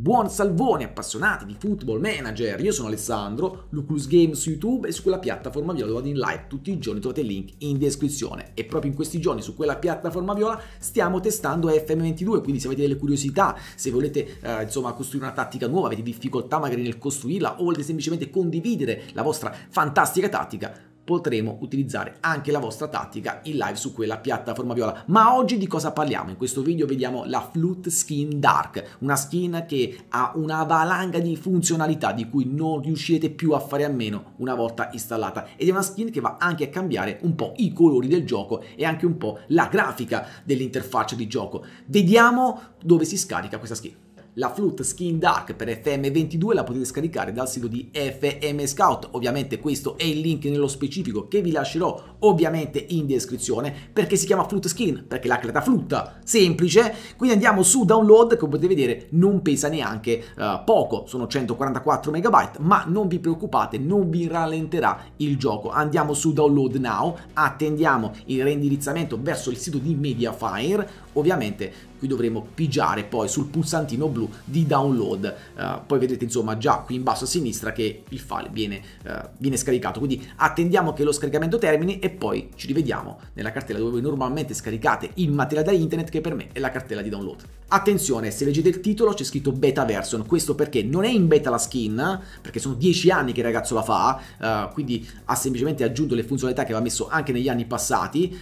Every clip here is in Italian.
Buon salvone appassionati di Football Manager, io sono Alessandro, Luclus Game su YouTube e su quella piattaforma viola dove vado in live tutti i giorni, trovate il link in descrizione. E proprio in questi giorni su quella piattaforma viola stiamo testando FM22, quindi se avete delle curiosità, se volete eh, insomma costruire una tattica nuova, avete difficoltà magari nel costruirla o volete semplicemente condividere la vostra fantastica tattica, potremo utilizzare anche la vostra tattica in live su quella piattaforma viola. Ma oggi di cosa parliamo? In questo video vediamo la Flute Skin Dark, una skin che ha una valanga di funzionalità di cui non riuscirete più a fare a meno una volta installata ed è una skin che va anche a cambiare un po' i colori del gioco e anche un po' la grafica dell'interfaccia di gioco. Vediamo dove si scarica questa skin. La Flute Skin Dark per FM22 la potete scaricare dal sito di FM Scout, ovviamente questo è il link nello specifico che vi lascerò ovviamente in descrizione, perché si chiama Flute Skin, perché l'ha creata Flutta, semplice, quindi andiamo su download che potete vedere non pesa neanche uh, poco, sono 144 MB, ma non vi preoccupate, non vi rallenterà il gioco, andiamo su download now, attendiamo il reindirizzamento verso il sito di Mediafire, Ovviamente qui dovremo pigiare poi sul pulsantino blu di download, uh, poi vedrete insomma già qui in basso a sinistra che il file viene, uh, viene scaricato, quindi attendiamo che lo scaricamento termini e poi ci rivediamo nella cartella dove voi normalmente scaricate il materiale da internet che per me è la cartella di download. Attenzione, se leggete il titolo c'è scritto beta version, questo perché non è in beta la skin, perché sono dieci anni che il ragazzo la fa, uh, quindi ha semplicemente aggiunto le funzionalità che aveva messo anche negli anni passati,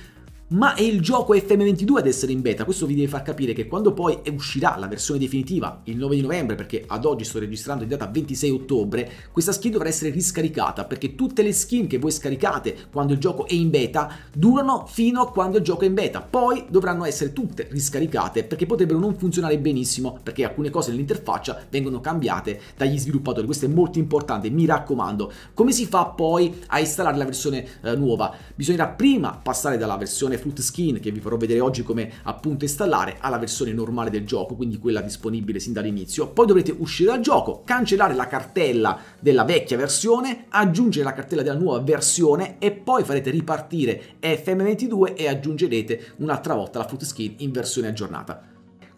ma è il gioco FM22 ad essere in beta. Questo vi deve far capire che quando poi uscirà la versione definitiva il 9 di novembre, perché ad oggi sto registrando in data 26 ottobre, questa skin dovrà essere riscaricata perché tutte le skin che voi scaricate quando il gioco è in beta durano fino a quando il gioco è in beta. Poi dovranno essere tutte riscaricate perché potrebbero non funzionare benissimo perché alcune cose nell'interfaccia vengono cambiate dagli sviluppatori. Questo è molto importante, mi raccomando. Come si fa poi a installare la versione eh, nuova? Bisognerà prima passare dalla versione varie fruit skin che vi farò vedere oggi come appunto installare alla versione normale del gioco, quindi quella disponibile sin dall'inizio. Poi dovrete uscire dal gioco, cancellare la cartella della vecchia versione, aggiungere la cartella della nuova versione e poi farete ripartire FM22 e aggiungerete un'altra volta la fruit skin in versione aggiornata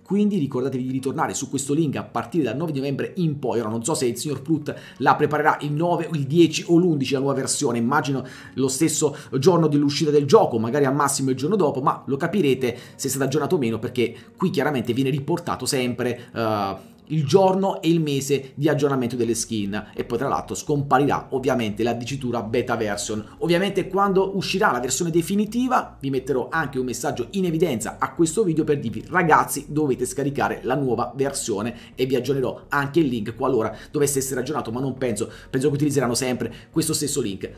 quindi ricordatevi di ritornare su questo link a partire dal 9 novembre in poi, ora non so se il signor Plut la preparerà il 9, il 10 o l'11 la nuova versione, immagino lo stesso giorno dell'uscita del gioco, magari al massimo il giorno dopo, ma lo capirete se è stato aggiornato o meno perché qui chiaramente viene riportato sempre... Uh, il giorno e il mese di aggiornamento delle skin e poi tra l'altro scomparirà ovviamente la dicitura beta version. Ovviamente quando uscirà la versione definitiva vi metterò anche un messaggio in evidenza a questo video per dirvi ragazzi dovete scaricare la nuova versione e vi aggiornerò anche il link qualora dovesse essere aggiornato ma non penso, penso che utilizzeranno sempre questo stesso link.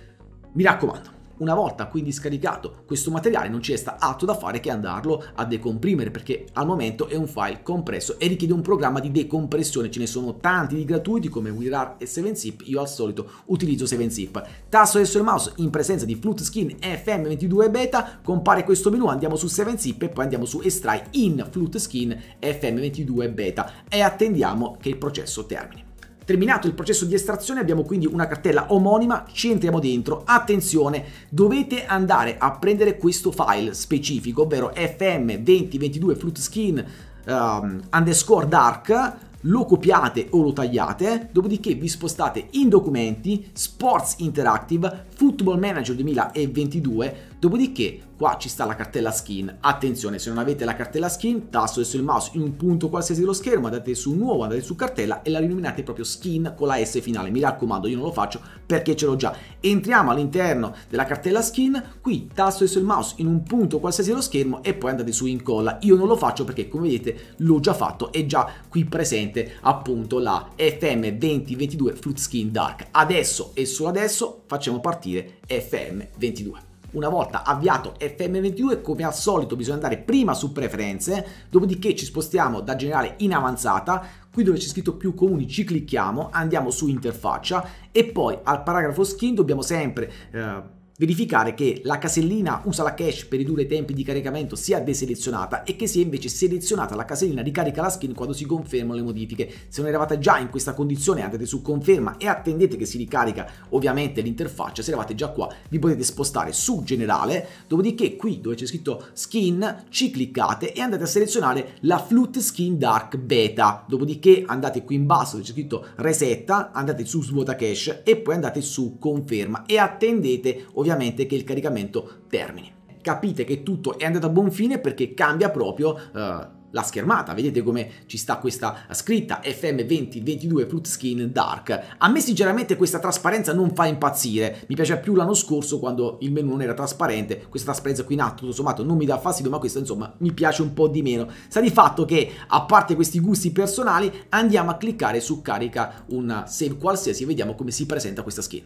Mi raccomando. Una volta quindi scaricato questo materiale non ci resta altro da fare che andarlo a decomprimere perché al momento è un file compresso e richiede un programma di decompressione, ce ne sono tanti di gratuiti come WinRAR e 7zip, io al solito utilizzo 7zip. Tasto adesso il mouse in presenza di Flute Skin FM22 Beta, compare questo menu, andiamo su 7zip e poi andiamo su Estrai in Flute Skin FM22 Beta e attendiamo che il processo termini. Terminato il processo di estrazione abbiamo quindi una cartella omonima, ci entriamo dentro. Attenzione, dovete andare a prendere questo file specifico, ovvero fm2022 flute skin um, underscore dark lo copiate o lo tagliate, dopodiché vi spostate in documenti, Sports Interactive, Football Manager 2022, Dopodiché qua ci sta la cartella skin. Attenzione, se non avete la cartella skin, tasto adesso il mouse in un punto qualsiasi dello schermo, andate su nuovo, andate su cartella e la rinominate proprio skin con la S finale. Mi raccomando, io non lo faccio perché ce l'ho già. Entriamo all'interno della cartella skin, qui tasto adesso il mouse in un punto qualsiasi dello schermo e poi andate su incolla. Io non lo faccio perché come vedete l'ho già fatto, è già qui presente appunto la FM2022 Fruit Skin Dark. Adesso e solo adesso facciamo partire FM22. Una volta avviato FM22 come al solito bisogna andare prima su preferenze, dopodiché ci spostiamo da generale in avanzata, qui dove c'è scritto più comuni ci clicchiamo, andiamo su interfaccia e poi al paragrafo skin dobbiamo sempre... Eh, verificare che la casellina usa la cache per ridurre i tempi di caricamento sia deselezionata e che sia invece selezionata la casellina ricarica la skin quando si confermano le modifiche. Se non eravate già in questa condizione andate su conferma e attendete che si ricarica ovviamente l'interfaccia, se eravate già qua vi potete spostare su generale, dopodiché qui dove c'è scritto skin ci cliccate e andate a selezionare la Flute Skin Dark Beta, dopodiché andate qui in basso dove c'è scritto resetta, andate su svuota cache e poi andate su conferma e attendete ovviamente ovviamente che il caricamento termini. Capite che tutto è andato a buon fine perché cambia proprio... Uh, la schermata, vedete come ci sta questa scritta FM2022 Fruit Skin Dark. A me sinceramente questa trasparenza non fa impazzire, mi piace più l'anno scorso quando il menu non era trasparente, questa trasparenza qui in atto tutto sommato non mi dà fastidio, ma questa insomma mi piace un po' di meno. Sta di fatto che a parte questi gusti personali andiamo a cliccare su carica un save qualsiasi e vediamo come si presenta questa skin.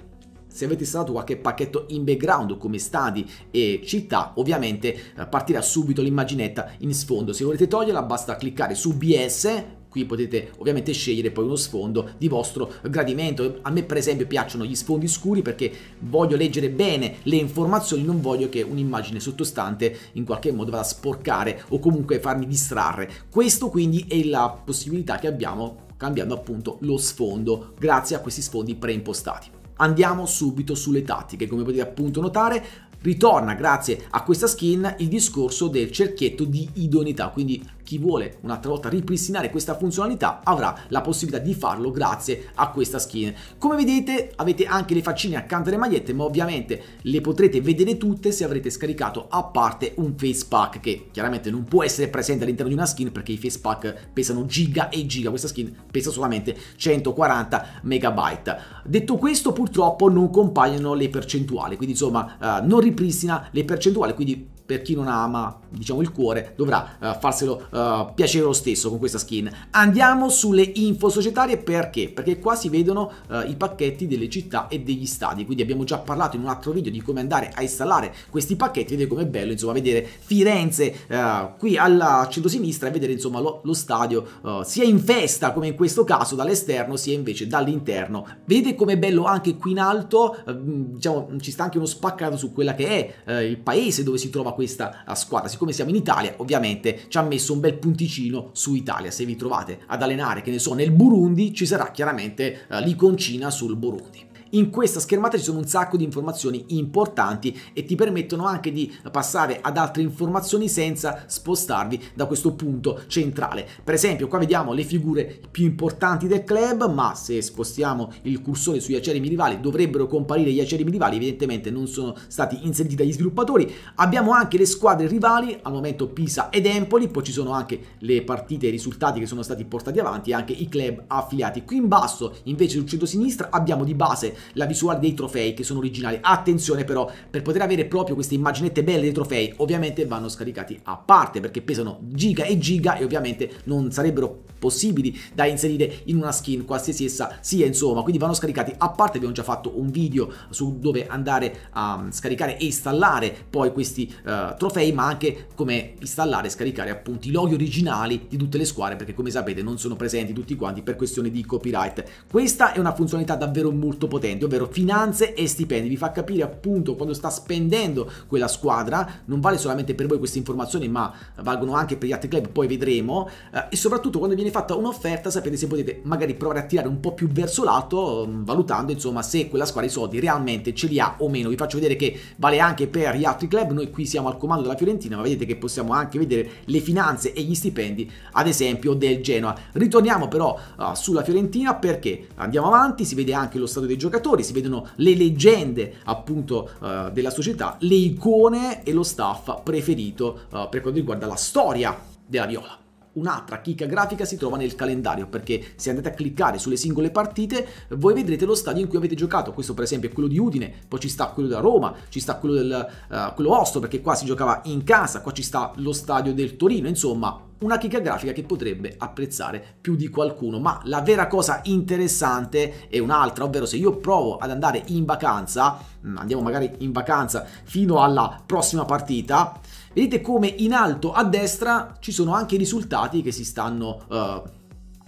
Se avete installato qualche pacchetto in background come stadi e città, ovviamente eh, partirà subito l'immaginetta in sfondo. Se volete toglierla basta cliccare su BS, qui potete ovviamente scegliere poi uno sfondo di vostro gradimento. A me per esempio piacciono gli sfondi scuri perché voglio leggere bene le informazioni, non voglio che un'immagine sottostante in qualche modo vada a sporcare o comunque farmi distrarre. Questo quindi è la possibilità che abbiamo cambiando appunto lo sfondo grazie a questi sfondi preimpostati. Andiamo subito sulle tattiche, come potete appunto notare ritorna grazie a questa skin il discorso del cerchietto di idoneità, quindi chi vuole un'altra volta ripristinare questa funzionalità avrà la possibilità di farlo grazie a questa skin. Come vedete avete anche le faccine accanto alle magliette ma ovviamente le potrete vedere tutte se avrete scaricato a parte un face pack che chiaramente non può essere presente all'interno di una skin perché i face pack pesano giga e giga, questa skin pesa solamente 140 megabyte. Detto questo purtroppo non compaiono le percentuali, quindi insomma eh, non ripristina le percentuali, quindi per chi non ama, diciamo, il cuore, dovrà uh, farselo uh, piacere lo stesso con questa skin. Andiamo sulle info societarie perché? Perché qua si vedono uh, i pacchetti delle città e degli stadi, quindi abbiamo già parlato in un altro video di come andare a installare questi pacchetti, vedete com'è bello, insomma, vedere Firenze qui alla centro-sinistra e vedere, insomma, lo, lo stadio sia in festa, come in questo caso, dall'esterno, sia invece dall'interno. Vedete com'è bello anche qui in alto, diciamo, ci sta anche uno spaccato su quella che è il paese dove si trova questa squadra. Siccome siamo in Italia, ovviamente ci ha messo un bel punticino su Italia. Se vi trovate ad allenare, che ne so, nel Burundi, ci sarà chiaramente eh, l'iconcina sul Burundi in questa schermata ci sono un sacco di informazioni importanti e ti permettono anche di passare ad altre informazioni senza spostarvi da questo punto centrale. Per esempio qua vediamo le figure più importanti del club, ma se spostiamo il cursore sugli acerimi rivali dovrebbero comparire gli acerimi rivali, evidentemente non sono stati inseriti dagli sviluppatori. Abbiamo anche le squadre rivali, al momento Pisa ed Empoli, poi ci sono anche le partite e i risultati che sono stati portati avanti e anche i club affiliati. Qui in basso invece sul centro sinistra abbiamo di base la visuale dei trofei che sono originali. Attenzione però, per poter avere proprio queste immaginette belle dei trofei, ovviamente vanno scaricati a parte perché pesano giga e giga e ovviamente non sarebbero possibili da inserire in una skin qualsiasi essa sia insomma quindi vanno scaricati a parte abbiamo già fatto un video su dove andare a scaricare e installare poi questi uh, trofei ma anche come installare e scaricare appunto i loghi originali di tutte le squadre perché come sapete non sono presenti tutti quanti per questione di copyright questa è una funzionalità davvero molto potente stipendi, ovvero finanze e stipendi. Vi fa capire appunto quando sta spendendo quella squadra, non vale solamente per voi queste informazioni, ma valgono anche per gli altri club, poi vedremo. Eh, e soprattutto quando viene fatta un'offerta sapete se potete magari provare a tirare un po' più verso l'alto, mm, valutando insomma se quella squadra i soldi realmente ce li ha o meno. Vi faccio vedere che vale anche per gli altri club, noi qui siamo al comando della Fiorentina, ma vedete che possiamo anche vedere le finanze e gli stipendi, ad esempio, del Genoa. Ritorniamo però uh, sulla Fiorentina perché andiamo avanti, si vede anche lo stato dei giocatori giocatori, si vedono le leggende appunto uh, della società, le icone e lo staff preferito uh, per quanto riguarda la storia della Viola. Un'altra chicca grafica si trova nel calendario perché se andate a cliccare sulle singole partite voi vedrete lo stadio in cui avete giocato, questo per esempio è quello di Udine, poi ci sta quello da Roma, ci sta quello, del, uh, quello Osto perché qua si giocava in casa, qua ci sta lo stadio del Torino, insomma una chicca grafica che potrebbe apprezzare più di qualcuno, ma la vera cosa interessante è un'altra, ovvero se io provo ad andare in vacanza, mm, andiamo magari in vacanza fino alla prossima partita, vedete come in alto a destra ci sono anche i risultati che si stanno... Uh,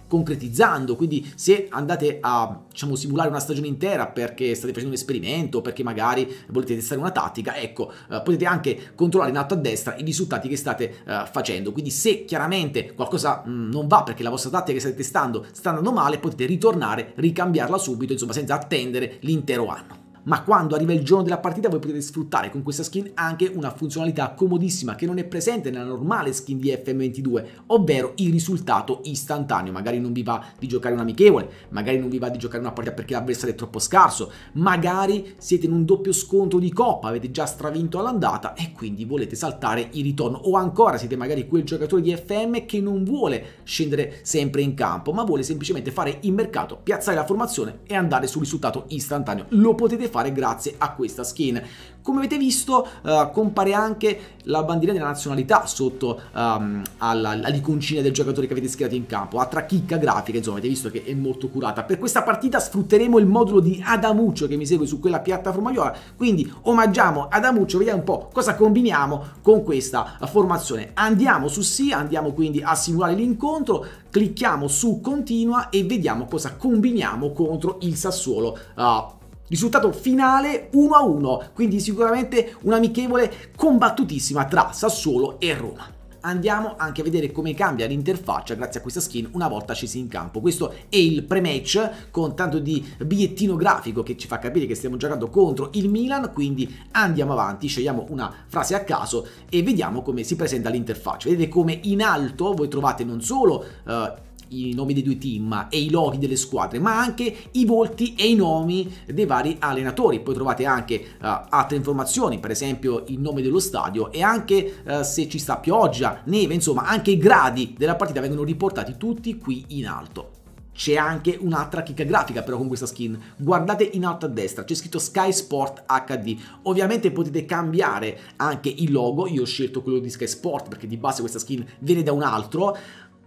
concretizzando, quindi se andate a diciamo, simulare una stagione intera perché state facendo un esperimento, perché magari volete testare una tattica, ecco, eh, potete anche controllare in alto a destra i risultati che state eh, facendo, quindi se chiaramente qualcosa mh, mm, non va perché la vostra tattica che state testando sta andando male, potete ritornare, ricambiarla subito, insomma senza attendere l'intero anno ma quando arriva il giorno della partita voi potete sfruttare con questa skin anche una funzionalità comodissima che non è presente nella normale skin di FM22, ovvero il risultato istantaneo. Magari non vi va di giocare un amichevole, magari non vi va di giocare una partita perché l'avversario è troppo scarso, magari siete in un doppio scontro di coppa, avete già stravinto all'andata e quindi volete saltare il ritorno o ancora siete magari quel giocatore di FM che non vuole scendere sempre in campo, ma vuole semplicemente fare il mercato, piazzare la formazione e andare sul risultato istantaneo. Lo potete fare fare grazie a questa skin. Come avete visto uh, compare anche la bandiera della nazionalità sotto um, ehm, alla, all'iconcina del giocatore che avete schierato in campo, a trachicca grafica, insomma avete visto che è molto curata. Per questa partita sfrutteremo il modulo di Adamuccio che mi segue su quella piattaforma IOA, quindi omaggiamo Adamuccio, vediamo un po' cosa combiniamo con questa formazione. Andiamo su sì, andiamo quindi a simulare l'incontro, clicchiamo su continua e vediamo cosa combiniamo contro il Sassuolo. Uh, Risultato finale 1-1, quindi sicuramente un'amichevole combattutissima tra Sassuolo e Roma andiamo anche a vedere come cambia l'interfaccia grazie a questa skin una volta scesi in campo. Questo è il pre-match con tanto di bigliettino grafico che ci fa capire che stiamo giocando contro il Milan, quindi andiamo avanti, scegliamo una frase a caso e vediamo come si presenta l'interfaccia. Vedete come in alto voi trovate non solo... Uh, i nomi dei due team e i loghi delle squadre, ma anche i volti e i nomi dei vari allenatori. Poi trovate anche uh, altre informazioni, per esempio il nome dello stadio e anche uh, se ci sta pioggia, neve, insomma anche i gradi della partita vengono riportati tutti qui in alto. C'è anche un'altra chicca grafica però con questa skin. Guardate in alto a destra, c'è scritto Sky Sport HD. Ovviamente potete cambiare anche il logo, io ho scelto quello di Sky Sport perché di base questa skin viene da un altro.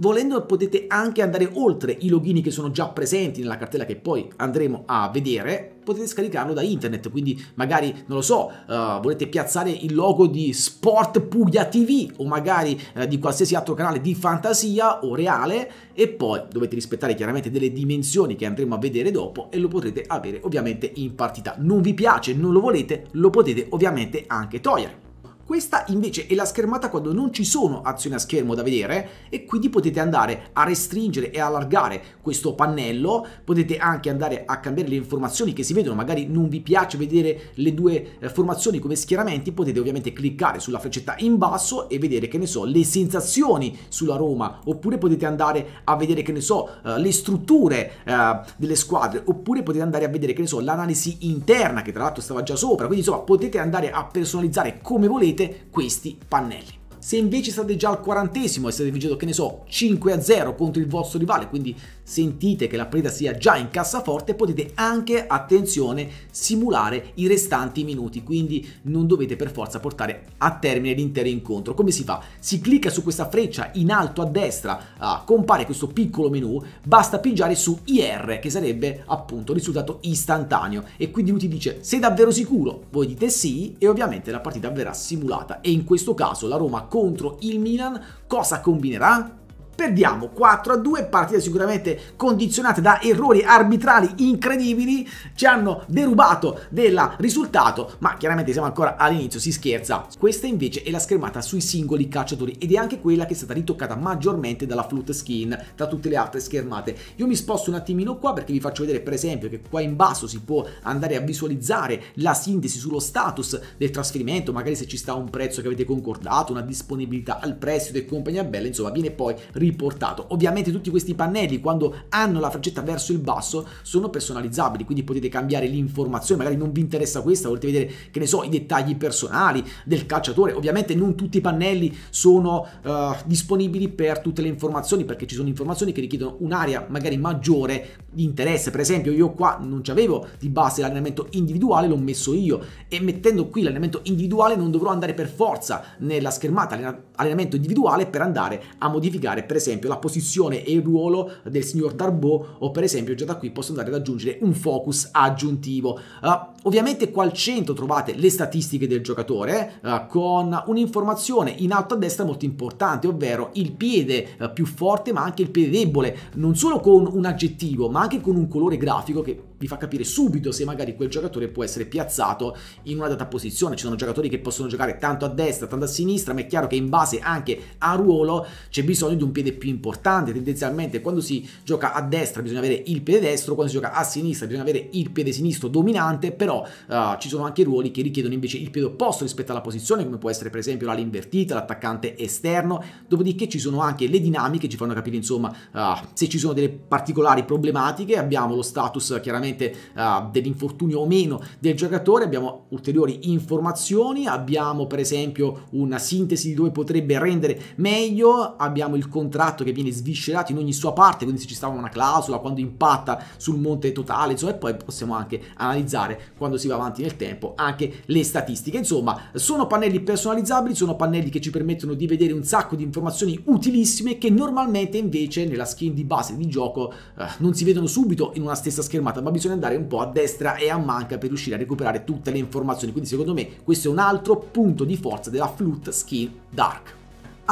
Volendo potete anche andare oltre i login che sono già presenti nella cartella che poi andremo a vedere, potete scaricarlo da internet, quindi magari, non lo so, uh, volete piazzare il logo di Sport Puglia TV o magari uh, di qualsiasi altro canale di fantasia o reale e poi dovete rispettare chiaramente delle dimensioni che andremo a vedere dopo e lo potrete avere ovviamente in partita. Non vi piace, non lo volete, lo potete ovviamente anche togliere. Questa invece è la schermata quando non ci sono azioni a schermo da vedere e quindi potete andare a restringere e allargare questo pannello, potete anche andare a cambiare le informazioni che si vedono, magari non vi piace vedere le due eh, formazioni come schieramenti, potete ovviamente cliccare sulla freccetta in basso e vedere che ne so le sensazioni sulla Roma, oppure potete andare a vedere che ne so eh, le strutture eh, delle squadre, oppure potete andare a vedere che ne so l'analisi interna che tra l'altro stava già sopra, quindi insomma potete andare a personalizzare come volete vedete questi pannelli. Se invece state già al quarantesimo e state vincendo, che ne so, 5 a 0 contro il vostro rivale, quindi sentite che la preda sia già in cassaforte potete anche, attenzione, simulare i restanti minuti, quindi non dovete per forza portare a termine l'intero incontro. Come si fa? Si clicca su questa freccia in alto a destra, ah, compare questo piccolo menu, basta pigiare su IR che sarebbe appunto risultato istantaneo e quindi lui ti dice sei davvero sicuro? Voi dite sì e ovviamente la partita verrà simulata e in questo caso la Roma contro il Milan cosa combinerà? perdiamo 4 a 2, partite sicuramente condizionate da errori arbitrali incredibili, ci hanno derubato del risultato, ma chiaramente siamo ancora all'inizio, si scherza. Questa invece è la schermata sui singoli calciatori ed è anche quella che è stata ritoccata maggiormente dalla flute skin tra tutte le altre schermate. Io mi sposto un attimino qua perché vi faccio vedere per esempio che qua in basso si può andare a visualizzare la sintesi sullo status del trasferimento, magari se ci sta un prezzo che avete concordato, una disponibilità al prestito e compagnia bella, insomma viene poi rilasciato riportato. Ovviamente tutti questi pannelli quando hanno la freccetta verso il basso sono personalizzabili, quindi potete cambiare l'informazione, magari non vi interessa questa, volete vedere che ne so i dettagli personali del calciatore. Ovviamente non tutti i pannelli sono uh, disponibili per tutte le informazioni perché ci sono informazioni che richiedono un'area magari maggiore di interesse. Per esempio io qua non c'avevo di base l'allenamento individuale, l'ho messo io e mettendo qui l'allenamento individuale non dovrò andare per forza nella schermata allenamento individuale per andare a modificare per esempio esempio la posizione e il ruolo del signor Darbo o per esempio già da qui posso andare ad aggiungere un focus aggiuntivo. Uh, ovviamente qua al centro trovate le statistiche del giocatore uh, con un'informazione in alto a destra molto importante, ovvero il piede uh, più forte ma anche il piede debole, non solo con un aggettivo ma anche con un colore grafico che vi fa capire subito se magari quel giocatore può essere piazzato in una data posizione. Ci sono giocatori che possono giocare tanto a destra, tanto a sinistra, ma è chiaro che in base anche a ruolo c'è bisogno di un piede più importante. Tendenzialmente quando si gioca a destra bisogna avere il piede destro, quando si gioca a sinistra bisogna avere il piede sinistro dominante, però uh, ci sono anche ruoli che richiedono invece il piede opposto rispetto alla posizione, come può essere per esempio l'ala invertita, l'attaccante esterno, dopodiché ci sono anche le dinamiche che ci fanno capire insomma uh, se ci sono delle particolari problematiche, abbiamo lo status chiaramente ovviamente uh, eh, dell'infortunio o meno del giocatore, abbiamo ulteriori informazioni, abbiamo per esempio una sintesi di dove potrebbe rendere meglio, abbiamo il contratto che viene sviscerato in ogni sua parte, quindi se ci stava una clausola, quando impatta sul monte totale, insomma, e poi possiamo anche analizzare quando si va avanti nel tempo anche le statistiche. Insomma, sono pannelli personalizzabili, sono pannelli che ci permettono di vedere un sacco di informazioni utilissime che normalmente invece nella skin di base di gioco eh, non si vedono subito in una stessa schermata, ma bisogna bisogna andare un po' a destra e a manca per riuscire a recuperare tutte le informazioni, quindi secondo me questo è un altro punto di forza della Flute skin Dark.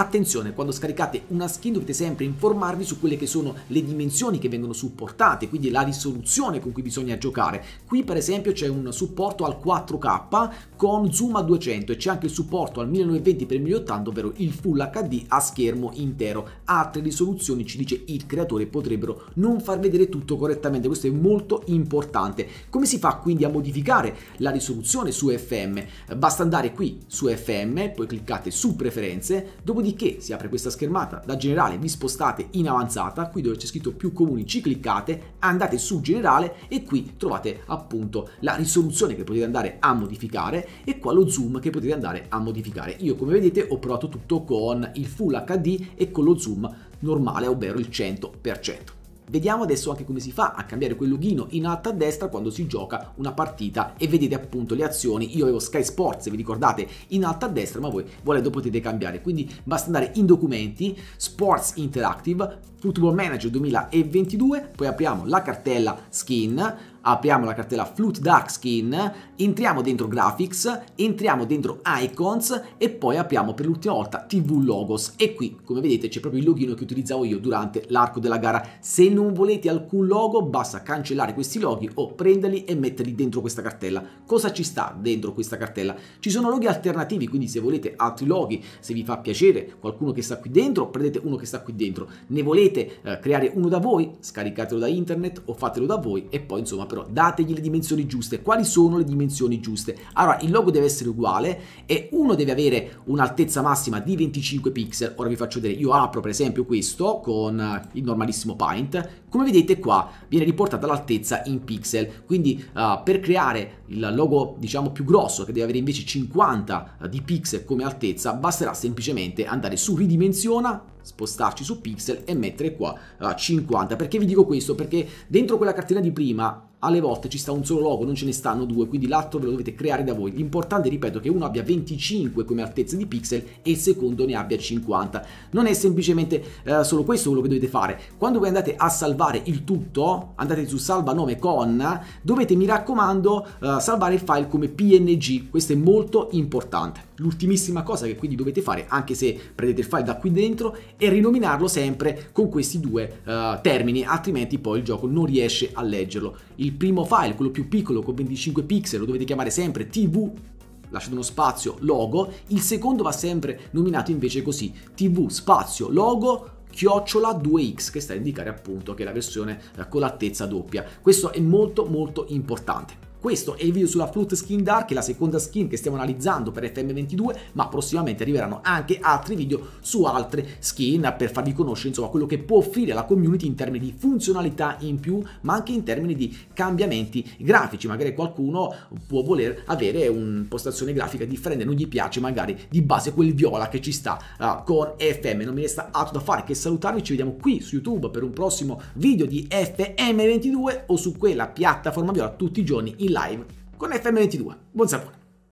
Attenzione, quando scaricate una skin dovete sempre informarvi su quelle che sono le dimensioni che vengono supportate, quindi la risoluzione con cui bisogna giocare. Qui per esempio c'è un supporto al 4K con zoom a 200 e c'è anche il supporto al 1920x1080, ovvero il Full HD a schermo intero. Altre risoluzioni, ci dice il creatore, potrebbero non far vedere tutto correttamente, questo è molto importante. Come si fa quindi a modificare la risoluzione su FM? Basta andare qui su FM, poi cliccate su preferenze, dopodiché dopodiché si apre questa schermata, da generale vi spostate in avanzata, qui dove c'è scritto più comuni ci cliccate, andate su generale e qui trovate appunto la risoluzione che potete andare a modificare e qua lo zoom che potete andare a modificare. Io come vedete ho provato tutto con il Full HD e con lo zoom normale, ovvero il 100%. Vediamo adesso anche come si fa a cambiare quel loghino in alto a destra quando si gioca una partita e vedete appunto le azioni. Io avevo Sky Sports, vi ricordate, in alto a destra, ma voi volendo potete cambiare. Quindi basta andare in documenti, Sports Interactive, Football Manager 2022, poi apriamo la cartella skin apriamo la cartella Flute Dark Skin, entriamo dentro Graphics, entriamo dentro Icons e poi apriamo per l'ultima volta TV Logos e qui come vedete c'è proprio il login che utilizzavo io durante l'arco della gara. Se non volete alcun logo basta cancellare questi loghi o prenderli e metterli dentro questa cartella. Cosa ci sta dentro questa cartella? Ci sono loghi alternativi quindi se volete altri loghi, se vi fa piacere qualcuno che sta qui dentro prendete uno che sta qui dentro. Ne volete eh, creare uno da voi? Scaricatelo da internet o fatelo da voi e poi insomma però però dategli le dimensioni giuste. Quali sono le dimensioni giuste? Allora, il logo deve essere uguale e uno deve avere un'altezza massima di 25 pixel. Ora vi faccio vedere, io apro per esempio questo con eh, il normalissimo Paint. Come vedete qua viene riportata l'altezza in pixel, quindi uh, per creare il logo diciamo più grosso che deve avere invece 50 eh, di pixel come altezza, basterà semplicemente andare su ridimensiona spostarci su pixel e mettere qua uh, eh, 50. Perché vi dico questo? Perché dentro quella cartina di prima alle volte ci sta un solo logo, non ce ne stanno due, quindi l'altro ve lo dovete creare da voi. L'importante, ripeto, è che uno abbia 25 come altezza di pixel e il secondo ne abbia 50. Non è semplicemente eh, solo questo quello che dovete fare. Quando voi andate a salvare il tutto, andate su salva nome con, dovete, mi raccomando, eh, salvare il file come PNG. Questo è molto importante. L'ultimissima cosa che quindi dovete fare, anche se prendete il file da qui dentro, e rinominarlo sempre con questi due uh, termini, altrimenti poi il gioco non riesce a leggerlo. Il primo file, quello più piccolo con 25 pixel, lo dovete chiamare sempre TV lasciate uno spazio logo, il secondo va sempre nominato invece così, tv spazio logo chiocciola 2x che sta a indicare appunto che è la versione eh, con l'altezza doppia. Questo è molto molto importante. Questo è il video sulla Flute Skin Dark, la seconda skin che stiamo analizzando per FM22, ma prossimamente arriveranno anche altri video su altre skin per farvi conoscere insomma quello che può offrire la community in termini di funzionalità in più, ma anche in termini di cambiamenti grafici. Magari qualcuno può voler avere un'impostazione grafica differente, non gli piace magari di base quel viola che ci sta uh, con FM. Non mi resta altro da fare che salutarvi, ci vediamo qui su YouTube per un prossimo video di FM22 o su quella piattaforma viola tutti i giorni in in live con FM22. Buon sapore!